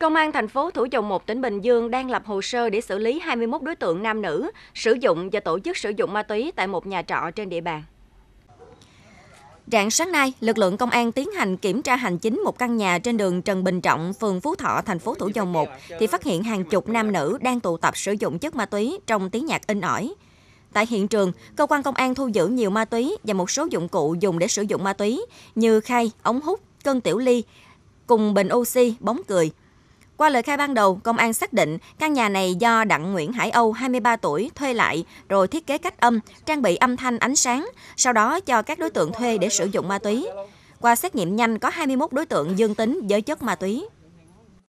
Công an thành phố Thủ Dầu Một, tỉnh Bình Dương đang lập hồ sơ để xử lý 21 đối tượng nam nữ sử dụng và tổ chức sử dụng ma túy tại một nhà trọ trên địa bàn. Rạng sáng nay, lực lượng công an tiến hành kiểm tra hành chính một căn nhà trên đường Trần Bình Trọng, phường Phú Thọ, thành phố Thủ Dầu Một, thì phát hiện hàng chục nam nữ đang tụ tập sử dụng chất ma túy trong tiếng nhạc in ỏi. Tại hiện trường, cơ quan công an thu giữ nhiều ma túy và một số dụng cụ dùng để sử dụng ma túy như khay, ống hút, cân tiểu ly, cùng bình oxy, bóng cười, qua lời khai ban đầu, công an xác định căn nhà này do Đặng Nguyễn Hải Âu, 23 tuổi, thuê lại, rồi thiết kế cách âm, trang bị âm thanh ánh sáng, sau đó cho các đối tượng thuê để sử dụng ma túy. Qua xét nghiệm nhanh có 21 đối tượng dương tính với chất ma túy.